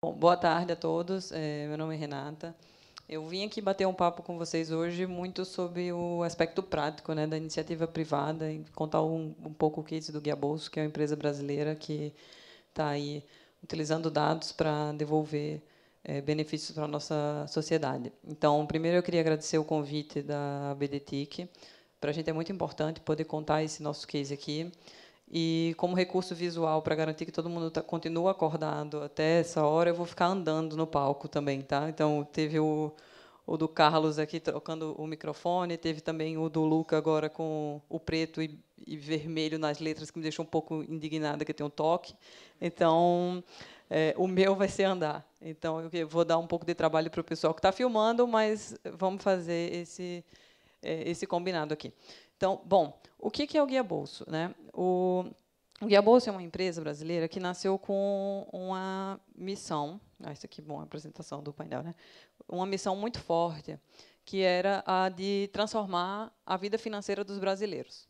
Bom, boa tarde a todos. É, meu nome é Renata. Eu vim aqui bater um papo com vocês hoje muito sobre o aspecto prático né, da iniciativa privada e contar um, um pouco o case do Guia Bolso, que é uma empresa brasileira que está aí utilizando dados para devolver é, benefícios para a nossa sociedade. Então, primeiro eu queria agradecer o convite da BDTIC. Para a gente é muito importante poder contar esse nosso case aqui. E como recurso visual para garantir que todo mundo tá, continua acordado até essa hora, eu vou ficar andando no palco também, tá? Então teve o, o do Carlos aqui tocando o microfone, teve também o do Luca agora com o preto e, e vermelho nas letras que me deixou um pouco indignada que tem um toque. Então é, o meu vai ser andar. Então eu vou dar um pouco de trabalho para o pessoal que está filmando, mas vamos fazer esse é, esse combinado aqui. Então, bom, o que é o Guia Bolso? Né? O, o Guia Bolso é uma empresa brasileira que nasceu com uma missão, ah, isso aqui bom, a apresentação do painel, né? uma missão muito forte, que era a de transformar a vida financeira dos brasileiros.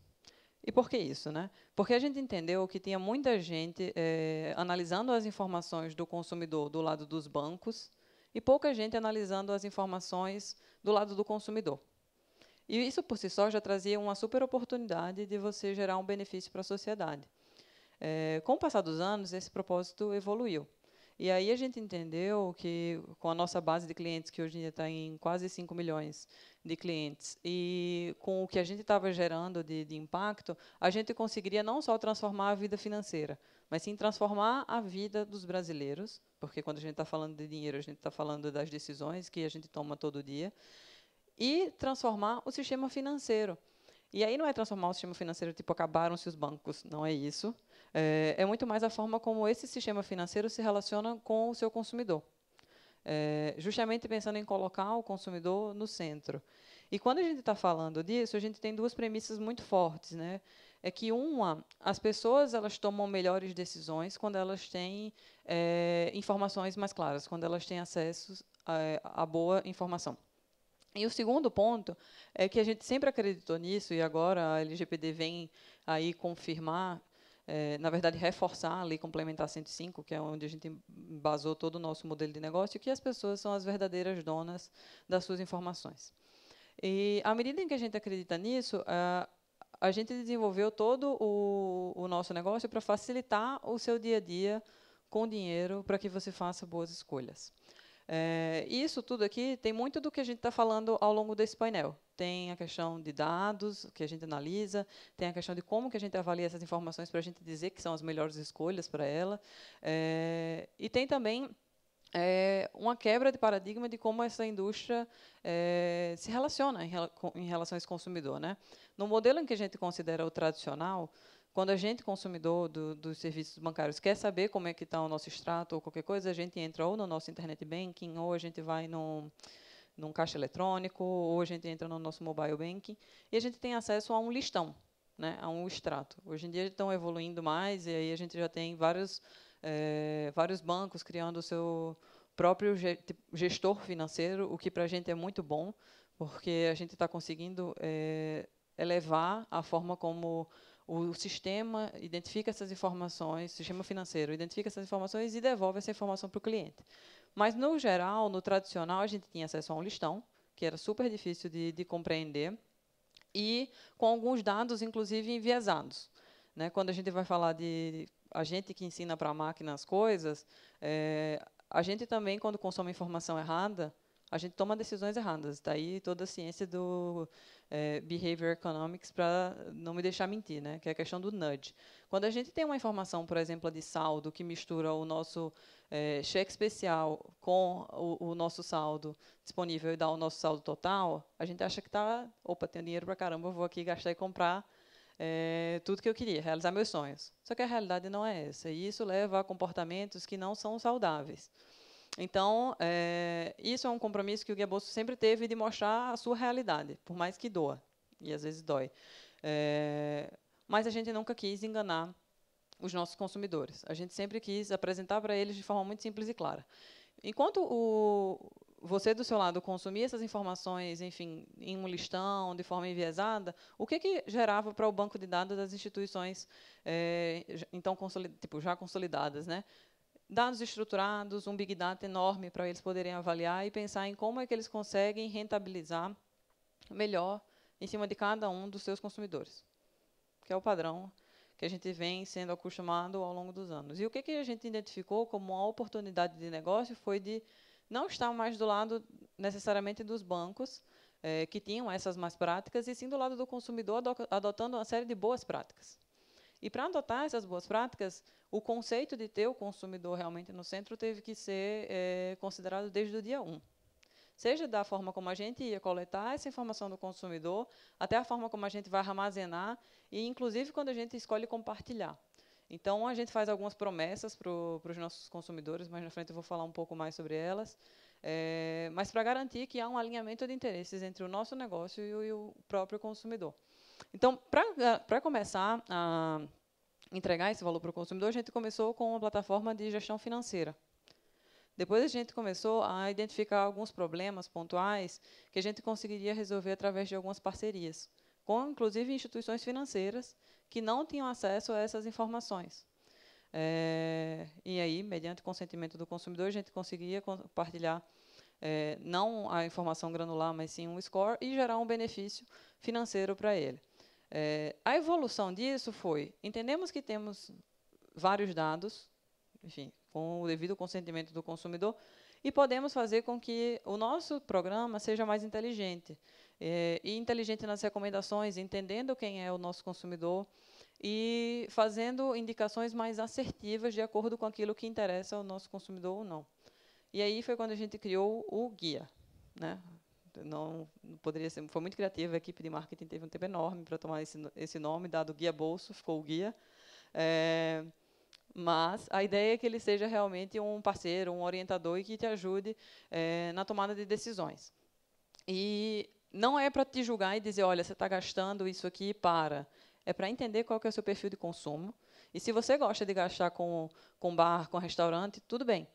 E por que isso? Né? Porque a gente entendeu que tinha muita gente é, analisando as informações do consumidor do lado dos bancos e pouca gente analisando as informações do lado do consumidor. E isso por si só já trazia uma super oportunidade de você gerar um benefício para a sociedade. É, com o passar dos anos, esse propósito evoluiu. E aí a gente entendeu que, com a nossa base de clientes, que hoje em dia está em quase 5 milhões de clientes, e com o que a gente estava gerando de, de impacto, a gente conseguiria não só transformar a vida financeira, mas sim transformar a vida dos brasileiros, porque quando a gente está falando de dinheiro, a gente está falando das decisões que a gente toma todo dia e transformar o sistema financeiro. E aí não é transformar o sistema financeiro tipo acabaram-se os bancos, não é isso. É, é, muito mais a forma como esse sistema financeiro se relaciona com o seu consumidor. É, justamente pensando em colocar o consumidor no centro. E quando a gente está falando disso, a gente tem duas premissas muito fortes, né? É que uma, as pessoas elas tomam melhores decisões quando elas têm é, informações mais claras, quando elas têm acesso é, à a boa informação. E o segundo ponto é que a gente sempre acreditou nisso, e agora a LGPD vem aí confirmar, é, na verdade, reforçar a Lei Complementar 105, que é onde a gente basou todo o nosso modelo de negócio, que as pessoas são as verdadeiras donas das suas informações. E, à medida em que a gente acredita nisso, a, a gente desenvolveu todo o, o nosso negócio para facilitar o seu dia a dia com dinheiro para que você faça boas escolhas. É, isso tudo aqui tem muito do que a gente está falando ao longo desse painel. Tem a questão de dados que a gente analisa, tem a questão de como que a gente avalia essas informações para a gente dizer que são as melhores escolhas para ela, é, e tem também é uma quebra de paradigma de como essa indústria é, se relaciona em, em relação a esse consumidor. Né? No modelo em que a gente considera o tradicional, quando a gente, consumidor do, dos serviços bancários, quer saber como é que está o nosso extrato ou qualquer coisa, a gente entra ou no nosso internet banking, ou a gente vai num, num caixa eletrônico, ou a gente entra no nosso mobile banking, e a gente tem acesso a um listão, né, a um extrato. Hoje em dia estão evoluindo mais, e aí a gente já tem vários, é, vários bancos criando o seu próprio gestor financeiro, o que para a gente é muito bom, porque a gente está conseguindo é, elevar a forma como o sistema identifica essas informações, o sistema financeiro identifica essas informações e devolve essa informação para o cliente. Mas, no geral, no tradicional, a gente tinha acesso a um listão, que era super difícil de, de compreender, e com alguns dados, inclusive, enviesados. Né? Quando a gente vai falar de a gente que ensina para a máquina as coisas, é, a gente também, quando consome informação errada, a gente toma decisões erradas. Está aí toda a ciência do é, behavior economics para não me deixar mentir, né? que é a questão do nudge. Quando a gente tem uma informação, por exemplo, de saldo, que mistura o nosso é, cheque especial com o, o, nosso saldo disponível e dá o nosso saldo total, a gente acha que está, opa, tenho dinheiro para caramba, vou aqui gastar e comprar é, tudo que eu queria, realizar meus sonhos. Só que a realidade não é essa, e isso leva a comportamentos que não são saudáveis. Então, é, isso é um compromisso que o Guia Bolso sempre teve de mostrar a sua realidade, por mais que doa, e às vezes dói. É, mas a gente nunca quis enganar os nossos consumidores. A gente sempre quis apresentar para eles de forma muito simples e clara. Enquanto o, você do seu lado consumia essas informações, enfim, em um listão, de forma enviesada, o que, que gerava para o banco de dados das instituições eh, então tipo já consolidadas, né? dados estruturados, um big data enorme para eles poderem avaliar e pensar em como é que eles conseguem rentabilizar melhor em cima de cada um dos seus consumidores, que é o padrão que a gente vem sendo acostumado ao longo dos anos. E o que, que a gente identificou como uma oportunidade de negócio foi de não estar mais do lado necessariamente dos bancos, eh, que tinham essas más práticas, e sim do lado do consumidor adotando uma série de boas práticas. E para adotar essas boas práticas, o conceito de ter o consumidor realmente no centro teve que ser é, considerado desde o dia 1. Seja da forma como a gente ia coletar essa informação do consumidor, até a forma como a gente vai armazenar, e inclusive quando a gente escolhe compartilhar. Então, a gente faz algumas promessas para os nossos consumidores, mas na frente eu vou falar um pouco mais sobre elas. É, mas para garantir que há um alinhamento de interesses entre o nosso negócio e o, e o próprio consumidor. Então, para ah, começar a entregar esse valor para o consumidor, a gente começou com uma plataforma de gestão financeira. Depois a gente começou a identificar alguns problemas pontuais que a gente conseguiria resolver através de algumas parcerias, com inclusive instituições financeiras que não tinham acesso a essas informações. É, e aí, mediante consentimento do consumidor, a gente conseguia compartilhar é, não a informação granular, mas sim um score e gerar um benefício financeiro para ele. É, a evolução disso foi: entendemos que temos vários dados, enfim, com o devido consentimento do consumidor, e podemos fazer com que o nosso programa seja mais inteligente. É, e inteligente nas recomendações, entendendo quem é o nosso consumidor e fazendo indicações mais assertivas de acordo com aquilo que interessa ao nosso consumidor ou não. E aí foi quando a gente criou o guia, né? não, não poderia ser, foi muito criativa, a equipe de marketing teve um tempo enorme para tomar esse, esse nome, dado Guia Bolso, ficou o Guia. É, mas a ideia é que ele seja realmente um parceiro, um orientador e que te ajude é, na tomada de decisões. E não é para te julgar e dizer, olha, você está gastando isso aqui, para. É para entender qual que é o seu perfil de consumo. E se você gosta de gastar com, com bar, com restaurante, tudo bem.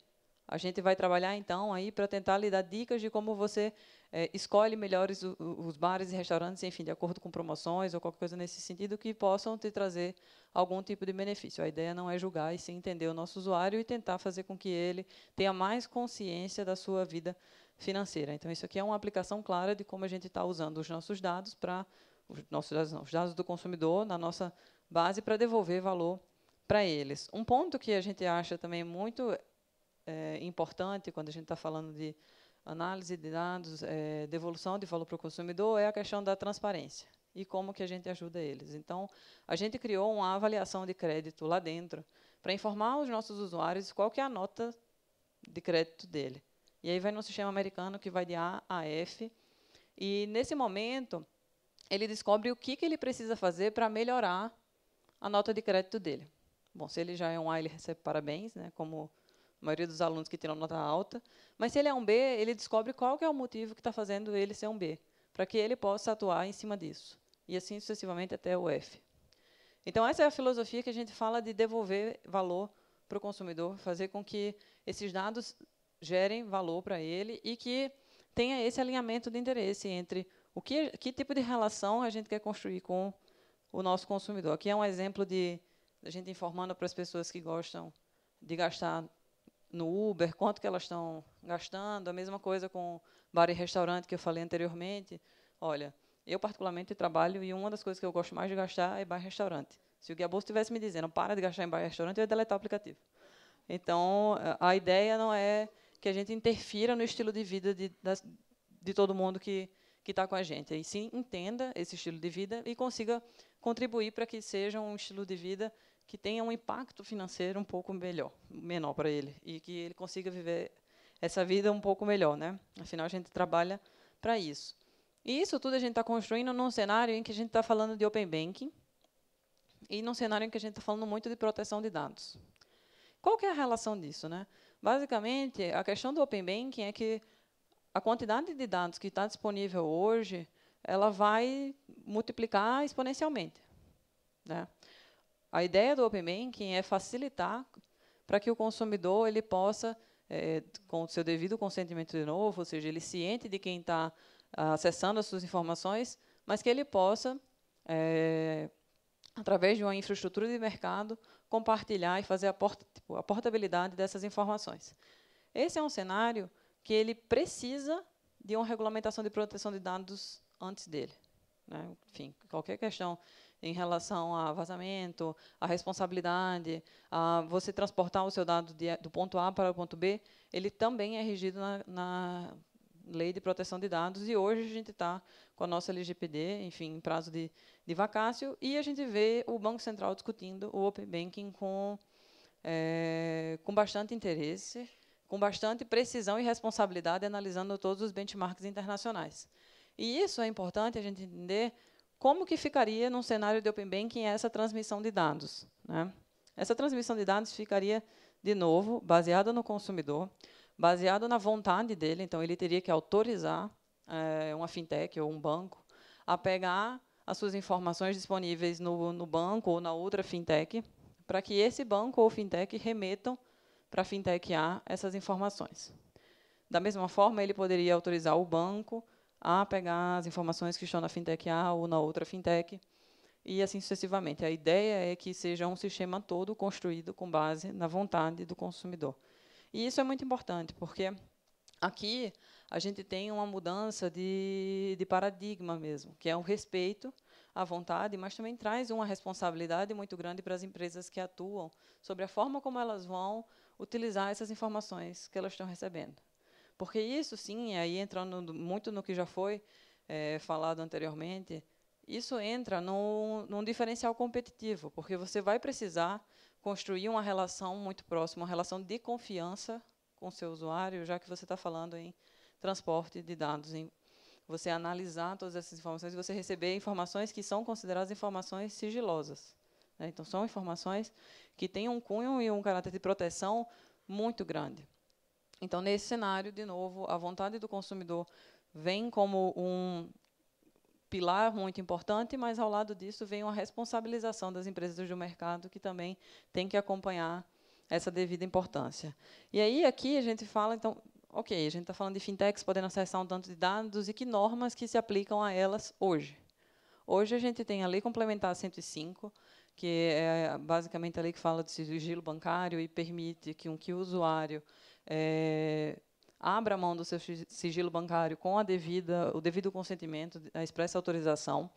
A gente vai trabalhar então aí para tentar lhe dar dicas de como você é, escolhe melhores o, os bares e restaurantes, enfim, de acordo com promoções ou qualquer coisa nesse sentido, que possam te trazer algum tipo de benefício. A ideia não é julgar e sim entender o nosso usuário e tentar fazer com que ele tenha mais consciência da sua vida financeira. Então, isso aqui é uma aplicação clara de como a gente está usando os nossos dados para os nossos dados, não, os dados do consumidor na nossa base para devolver valor para eles. Um ponto que a gente acha também muito é, importante quando a gente está falando de análise de dados, é, devolução de valor para o consumidor, é a questão da transparência e como que a gente ajuda eles. Então, a gente criou uma avaliação de crédito lá dentro para informar os nossos usuários qual que é a nota de crédito dele. E aí vai no sistema americano que vai de A a F. E, nesse momento, ele descobre o que, que ele precisa fazer para melhorar a nota de crédito dele. Bom, se ele já é um A, ele recebe parabéns, né, como a maioria dos alunos que tiram nota alta. Mas se ele é um B, ele descobre qual é o motivo que está fazendo ele ser um B, para que ele possa atuar em cima disso. E assim sucessivamente até o F. Então, essa é a filosofia que a gente fala de devolver valor para o consumidor, fazer com que esses dados gerem valor para ele e que tenha esse alinhamento de interesse entre o que, que tipo de relação a gente quer construir com o nosso consumidor. Aqui é um exemplo de a gente informando para as pessoas que gostam de gastar no Uber, quanto que elas estão gastando, a mesma coisa com bar e restaurante que eu falei anteriormente. Olha, eu particularmente trabalho e uma das coisas que eu gosto mais de gastar é bar e restaurante. Se o Guia Bolsa estivesse me dizendo, para de gastar em bar e restaurante, eu ia deletar o aplicativo. Então, a ideia não é que a gente interfira no estilo de vida de, de todo mundo que está com a gente. E sim, entenda esse estilo de vida e consiga contribuir para que seja um estilo de vida que tenha um impacto financeiro um pouco melhor, menor para ele e que ele consiga viver essa vida um pouco melhor, né? Afinal, a gente trabalha para isso. E isso tudo a gente está construindo num cenário em que a gente está falando de open banking e num cenário em que a gente está falando muito de proteção de dados. Qual que é a relação disso, né? Basicamente, a questão do open banking é que a quantidade de dados que está disponível hoje, ela vai multiplicar exponencialmente, né? A ideia do Open Banking é facilitar para que o consumidor ele possa, é, com o seu devido consentimento de novo, ou seja, ele ciente de quem está ah, acessando as suas informações, mas que ele possa, é, através de uma infraestrutura de mercado, compartilhar e fazer a, tipo, a portabilidade dessas informações. Esse é um cenário que ele precisa de uma regulamentação de proteção de dados antes dele. Né? Enfim, qualquer questão em relação a vazamento, a responsabilidade, a você transportar o seu dado de, do ponto A para o ponto B, ele também é regido na, na lei de proteção de dados, e hoje a gente está com a nossa LGPD, enfim, em prazo de, de vacácio, e a gente vê o Banco Central discutindo o Open Banking com, é, com bastante interesse, com bastante precisão e responsabilidade, analisando todos os benchmarks internacionais. E isso é importante a gente entender, como que ficaria num cenário de Open Banking essa transmissão de dados? Né? Essa transmissão de dados ficaria, de novo, baseada no consumidor, baseada na vontade dele, então ele teria que autorizar é, uma fintech ou um banco a pegar as suas informações disponíveis no, no banco ou na outra fintech, para que esse banco ou fintech remetam para a fintech A essas informações. Da mesma forma, ele poderia autorizar o banco a pegar as informações que estão na fintech A ou na outra fintech, e assim sucessivamente. A ideia é que seja um sistema todo construído com base na vontade do consumidor. E isso é muito importante, porque aqui a gente tem uma mudança de, de paradigma mesmo, que é o um respeito à vontade, mas também traz uma responsabilidade muito grande para as empresas que atuam sobre a forma como elas vão utilizar essas informações que elas estão recebendo. Porque isso, sim, aí entrando muito no que já foi é, falado anteriormente, isso entra num, num diferencial competitivo, porque você vai precisar construir uma relação muito próxima, uma relação de confiança com seu usuário, já que você está falando em transporte de dados, em você analisar todas essas informações e você receber informações que são consideradas informações sigilosas. Né? Então, são informações que têm um cunho e um caráter de proteção muito grande. Então, nesse cenário, de novo, a vontade do consumidor vem como um pilar muito importante, mas ao lado disso vem uma responsabilização das empresas do mercado que também tem que acompanhar essa devida importância. E aí aqui a gente fala, então, ok, a gente está falando de fintechs podendo acessar um tanto de dados e que normas que se aplicam a elas hoje. Hoje a gente tem a Lei Complementar 105, que é basicamente a lei que fala de sigilo bancário e permite que um que o usuário é, abra mão do seu sigilo bancário com a devida, o devido consentimento, a expressa autorização.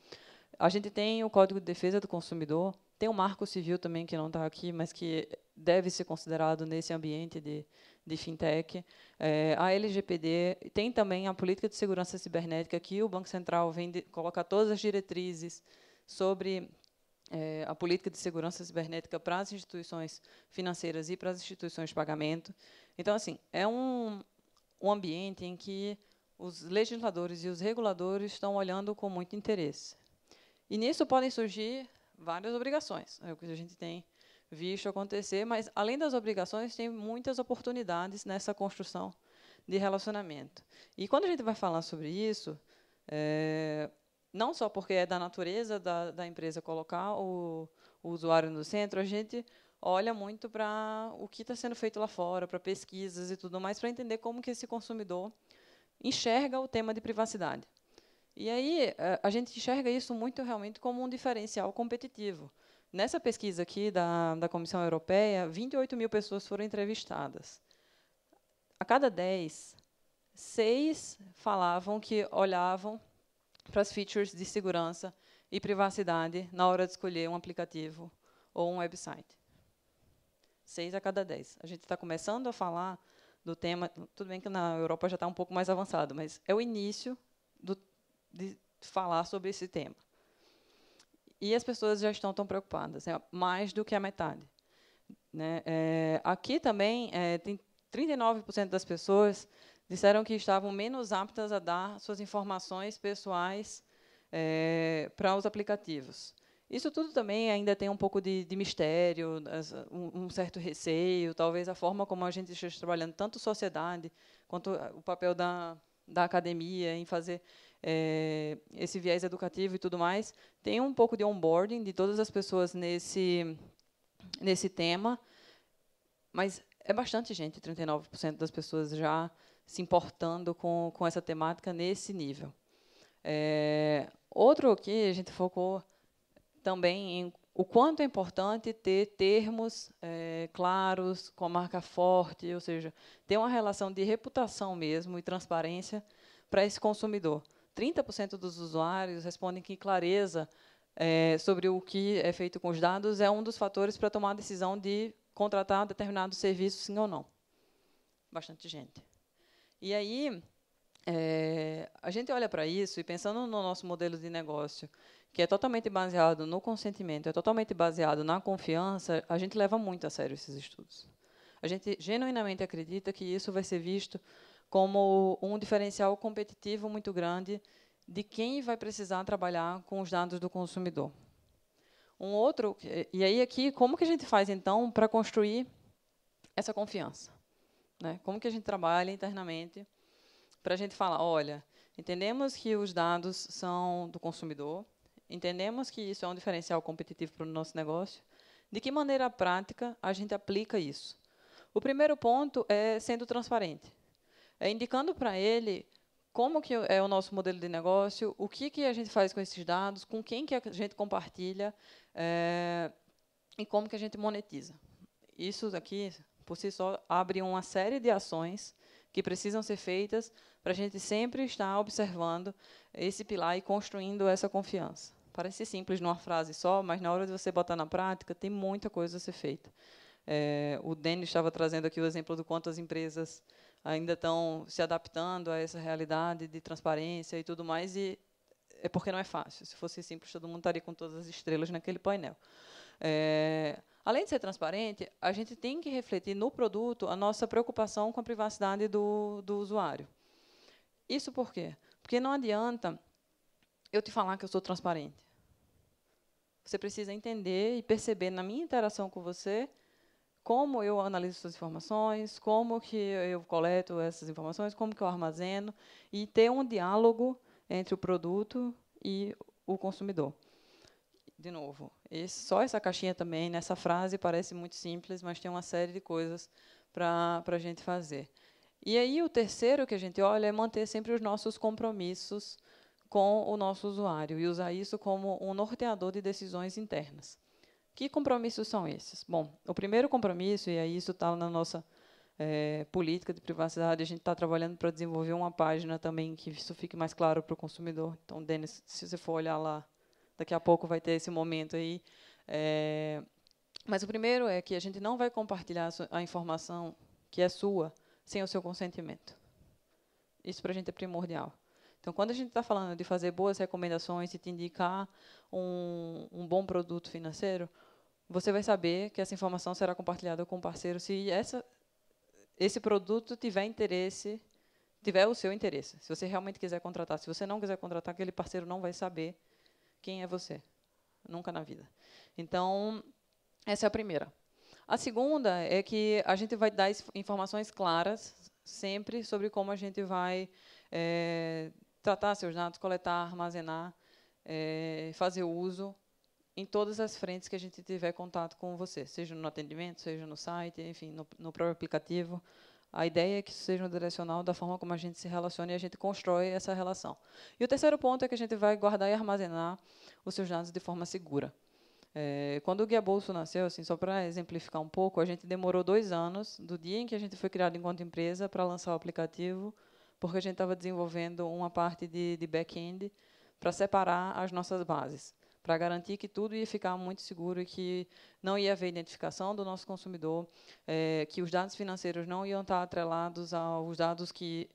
A gente tem o Código de Defesa do Consumidor, tem o Marco Civil também, que não está aqui, mas que deve ser considerado nesse ambiente de, de fintech. É, a LGPD tem também a Política de Segurança Cibernética, que o Banco Central vem de, todas as diretrizes sobre é, a política de segurança cibernética para as instituições financeiras e para as instituições de pagamento. Então, assim, é um, um ambiente em que os legisladores e os reguladores estão olhando com muito interesse. E nisso podem surgir várias obrigações, é o que a gente tem visto acontecer, mas além das obrigações, tem muitas oportunidades nessa construção de relacionamento. E quando a gente vai falar sobre isso, é, não só porque é da natureza da, da empresa colocar o, o usuário no centro, a gente olha muito para o que está sendo feito lá fora, para pesquisas e tudo mais, para entender como que esse consumidor enxerga o tema de privacidade. E aí eh, a gente enxerga isso muito realmente como um diferencial competitivo. Nessa pesquisa aqui da, da Comissão Europeia, 28 mil pessoas foram entrevistadas. A cada 10, seis falavam que olhavam para as features de segurança e privacidade na hora de escolher um aplicativo ou um website seis a cada dez. A gente está começando a falar do tema, tudo bem que na Europa já está um pouco mais avançado, mas é o início do, de falar sobre esse tema. E as pessoas já estão tão preocupadas, né? mais do que a metade. Né? É, aqui também é, tem 39% das pessoas disseram que estavam menos aptas a dar suas informações pessoais é, para os aplicativos. Isso tudo também ainda tem um pouco de, de mistério, um, certo receio, talvez a forma como a gente esteja trabalhando, tanto sociedade quanto o papel da, da academia em fazer é, esse viés educativo e tudo mais. Tem um pouco de onboarding de todas as pessoas nesse, nesse tema, mas é bastante gente, 39% das pessoas já se importando com, com essa temática nesse nível. É, outro que a gente focou também em o quanto é importante ter termos é, claros, com a marca forte, ou seja, ter uma relação de reputação mesmo e transparência para esse consumidor. 30% dos usuários respondem que clareza é, sobre o que é feito com os dados é um dos fatores para tomar a decisão de contratar determinado serviço, sim ou não. Bastante gente. E aí, é, a gente olha para isso e pensando no nosso modelo de negócio, que é totalmente baseado no consentimento, é totalmente baseado na confiança, a gente leva muito a sério esses estudos. A gente genuinamente acredita que isso vai ser visto como um diferencial competitivo muito grande de quem vai precisar trabalhar com os dados do consumidor. Um outro, e aí aqui, como que a gente faz então para construir essa confiança? Né? Como que a gente trabalha internamente para a gente falar, olha, entendemos que os dados são do consumidor, Entendemos que isso é um diferencial competitivo para o nosso negócio. De que maneira prática a gente aplica isso? O primeiro ponto é sendo transparente, é indicando para ele como que é o nosso modelo de negócio, o que que a gente faz com esses dados, com quem que a gente compartilha é, e como que a gente monetiza. Isso aqui, por si só, abre uma série de ações que precisam ser feitas para a gente sempre estar observando esse pilar e construindo essa confiança. Parece simples numa frase só, mas na hora de você botar na prática, tem muita coisa a ser feita. É, o Denis estava trazendo aqui o exemplo do quanto as empresas ainda estão se adaptando a essa realidade de transparência e tudo mais, e é porque não é fácil. Se fosse simples, todo mundo estaria com todas as estrelas naquele painel. É, além de ser transparente, a gente tem que refletir no produto a nossa preocupação com a privacidade do, do usuário. Isso por quê? Porque não adianta eu te falar que eu sou transparente. Você precisa entender e perceber na minha interação com você como eu analiso suas informações, como que eu coleto essas informações, como que eu armazeno e ter um diálogo entre o produto e o consumidor. De novo, esse, só essa caixinha também, nessa né? frase, parece muito simples, mas tem uma série de coisas para a gente fazer. E aí o terceiro que a gente olha é manter sempre os nossos compromissos com o nosso usuário e usar isso como um norteador de decisões internas. Que compromissos são esses? Bom, o primeiro compromisso, e aí isso está na nossa é, política de privacidade, a gente está trabalhando para desenvolver uma página também que isso fique mais claro para o consumidor. Então, Denis, se você for olhar lá, daqui a pouco vai ter esse momento aí. É, mas o primeiro é que a gente não vai compartilhar a informação que é sua sem o seu consentimento. Isso para a gente é primordial. Então, quando a gente está falando de fazer boas recomendações e te indicar um, um bom produto financeiro, você vai saber que essa informação será compartilhada com o parceiro se essa, esse produto tiver interesse, tiver o seu interesse. Se você realmente quiser contratar, se você não quiser contratar, aquele parceiro não vai saber quem é você, nunca na vida. Então, essa é a primeira. A segunda é que a gente vai dar informações claras sempre sobre como a gente vai é, tratar seus dados, coletar, armazenar, é, fazer uso em todas as frentes que a gente tiver contato com você, seja no atendimento, seja no site, enfim, no, no próprio aplicativo. A ideia é que isso seja um direcional da forma como a gente se relaciona e a gente constrói essa relação. E o terceiro ponto é que a gente vai guardar e armazenar os seus dados de forma segura. É, quando o Guia Bolso nasceu, assim, só para exemplificar um pouco, a gente demorou dois anos, do dia em que a gente foi criado enquanto empresa, para lançar o aplicativo, porque a gente estava desenvolvendo uma parte de, de back-end para separar as nossas bases, para garantir que tudo ia ficar muito seguro e que não ia haver identificação do nosso consumidor, é, que os dados financeiros não iam estar atrelados aos dados que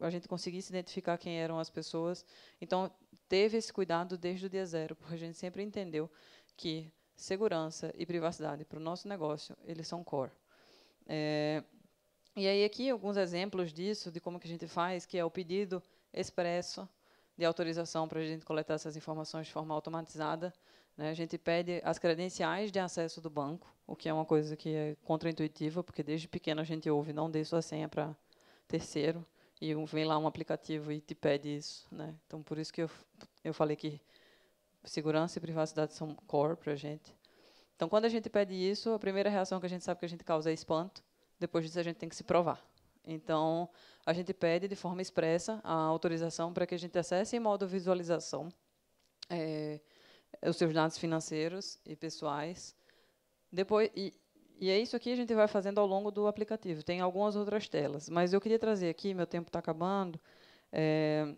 a gente conseguisse identificar quem eram as pessoas. Então, teve esse cuidado desde o dia zero, porque a gente sempre entendeu que segurança e privacidade para o nosso negócio, eles são core. É, e aí aqui alguns exemplos disso, de como que a gente faz, que é o pedido expresso de autorização para a gente coletar essas informações de forma automatizada. Né? A gente pede as credenciais de acesso do banco, o que é uma coisa que é contraintuitiva, porque desde pequeno a gente ouve, não dê sua senha para terceiro, e vem lá um aplicativo e te pede isso. Né? Então, por isso que eu, eu falei que segurança e privacidade são core para a gente. Então, quando a gente pede isso, a primeira reação que a gente sabe que a gente causa é espanto, depois disso, a gente tem que se provar. Então, a gente pede de forma expressa a autorização para que a gente acesse em modo visualização é, os seus dados financeiros e pessoais. Depois, e, e é isso que a gente vai fazendo ao longo do aplicativo. Tem algumas outras telas, mas eu queria trazer aqui, meu tempo está acabando. É,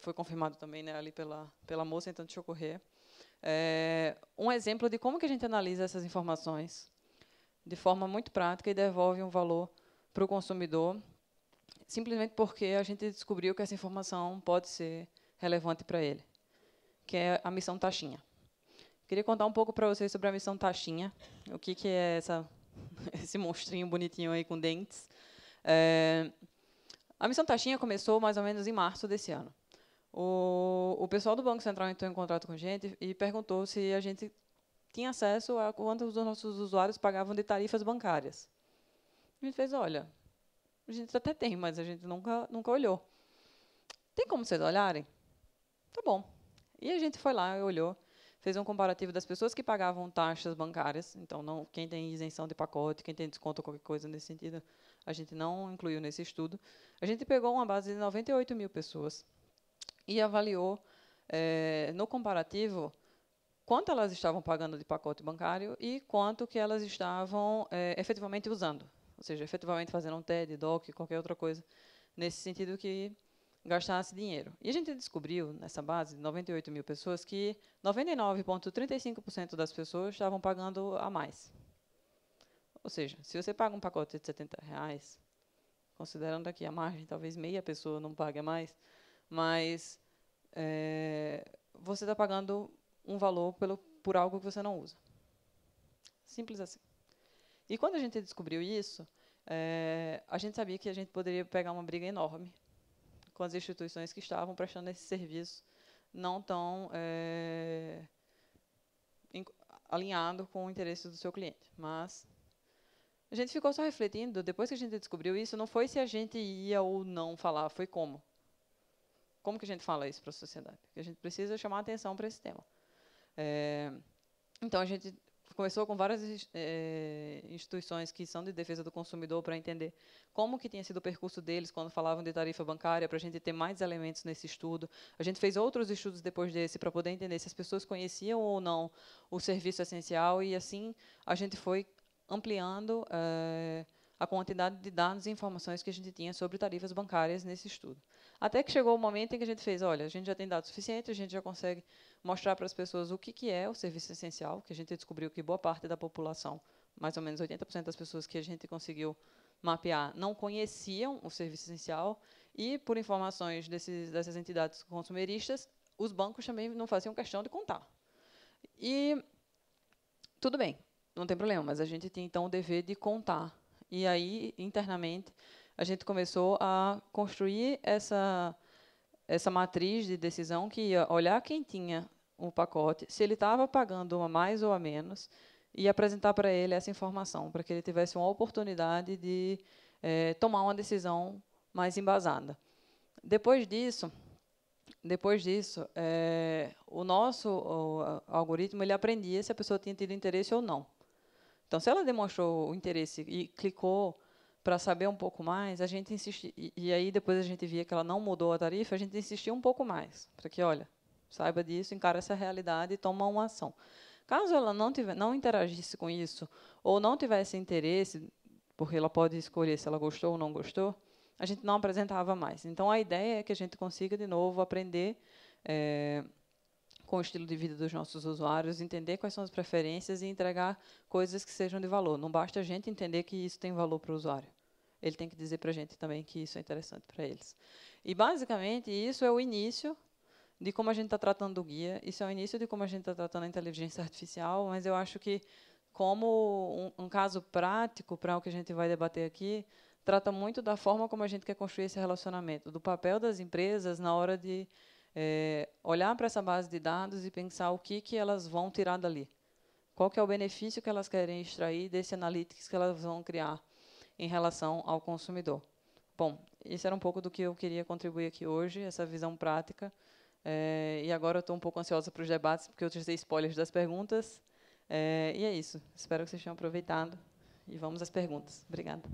foi confirmado também né, ali pela, pela moça, então deixa eu correr. É, um exemplo de como que a gente analisa essas informações de forma muito prática e devolve um valor para o consumidor, simplesmente porque a gente descobriu que essa informação pode ser relevante para ele, que é a missão taxinha. Queria contar um pouco para vocês sobre a missão taxinha, o que, que é essa, esse monstrinho bonitinho aí com dentes. É, a missão taxinha começou mais ou menos em março desse ano. O, o pessoal do Banco Central entrou em contato com a gente e perguntou se a gente tinha acesso a quantos dos nossos usuários pagavam de tarifas bancárias. A gente fez, olha, a gente até tem, mas a gente nunca, nunca olhou. Tem como vocês olharem? Tá bom. E a gente foi lá, olhou, fez um comparativo das pessoas que pagavam taxas bancárias, então não, quem tem isenção de pacote, quem tem desconto, qualquer coisa nesse sentido, a gente não incluiu nesse estudo. A gente pegou uma base de 98 mil pessoas e avaliou é, no comparativo quanto elas estavam pagando de pacote bancário e quanto que elas estavam é, efetivamente usando, ou seja, efetivamente fazendo um TED, DOC, qualquer outra coisa nesse sentido que gastasse dinheiro. E a gente descobriu, nessa base de 98 mil pessoas, que 99,35% das pessoas estavam pagando a mais. Ou seja, se você paga um pacote de 70 reais, considerando aqui a margem, talvez meia pessoa não pague a mais, mas é, você está pagando um valor pelo, por algo que você não usa. Simples assim. E quando a gente descobriu isso, é, a gente sabia que a gente poderia pegar uma briga enorme com as instituições que estavam prestando esse serviço não tão é, alinhado com o interesse do seu cliente. Mas a gente ficou só refletindo, depois que a gente descobriu isso, não foi se a gente ia ou não falar, foi como. Como que a gente fala isso para a sociedade? Porque a gente precisa chamar atenção para esse tema. É, então, a gente começou com várias é, instituições que são de defesa do consumidor para entender como que tinha sido o percurso deles quando falavam de tarifa bancária, para a gente ter mais elementos nesse estudo. A gente fez outros estudos depois desse para poder entender se as pessoas conheciam ou não o serviço essencial e, assim, a gente foi ampliando é, a quantidade de dados e informações que a gente tinha sobre tarifas bancárias nesse estudo. Até que chegou o momento em que a gente fez, olha, a gente já tem dados suficientes, a gente já consegue mostrar para as pessoas o que, que é o serviço essencial, que a gente descobriu que boa parte da população, mais ou menos 80% das pessoas que a gente conseguiu mapear, não conheciam o serviço essencial, e, por informações desses, dessas entidades consumeristas, os bancos também não faziam questão de contar. E tudo bem, não tem problema, mas a gente tinha então o dever de contar. E aí, internamente, a gente começou a construir essa essa matriz de decisão que ia olhar quem tinha o pacote, se ele estava pagando a mais ou a menos, e apresentar para ele essa informação, para que ele tivesse uma oportunidade de é, tomar uma decisão mais embasada. Depois disso, depois disso, é, o nosso o algoritmo ele aprendia se a pessoa tinha tido interesse ou não. Então, se ela demonstrou o interesse e clicou para saber um pouco mais, a gente insistia e, e aí depois a gente via que ela não mudou a tarifa, a gente insistiu um pouco mais, para que, olha, saiba disso, encara essa realidade e toma uma ação. Caso ela não, tiver, não interagisse com isso, ou não tivesse interesse, porque ela pode escolher se ela gostou ou não gostou, a gente não apresentava mais. Então, a ideia é que a gente consiga, de novo, aprender é, com o estilo de vida dos nossos usuários, entender quais são as preferências e entregar coisas que sejam de valor. Não basta a gente entender que isso tem valor para o usuário ele tem que dizer para a gente também que isso é interessante para eles. E, basicamente, isso é o início de como a gente está tratando do guia, isso é o início de como a gente está tratando a inteligência artificial, mas eu acho que, como um, um caso prático para o que a gente vai debater aqui, trata muito da forma como a gente quer construir esse relacionamento, do papel das empresas na hora de é, olhar para essa base de dados e pensar o que, que elas vão tirar dali. Qual que é o benefício que elas querem extrair desse analytics que elas vão criar em relação ao consumidor. Bom, isso era um pouco do que eu queria contribuir aqui hoje, essa visão prática. É, e agora eu estou um pouco ansiosa para os debates, porque eu utilizei spoilers das perguntas. É, e é isso. Espero que vocês tenham aproveitado. E vamos às perguntas. Obrigada.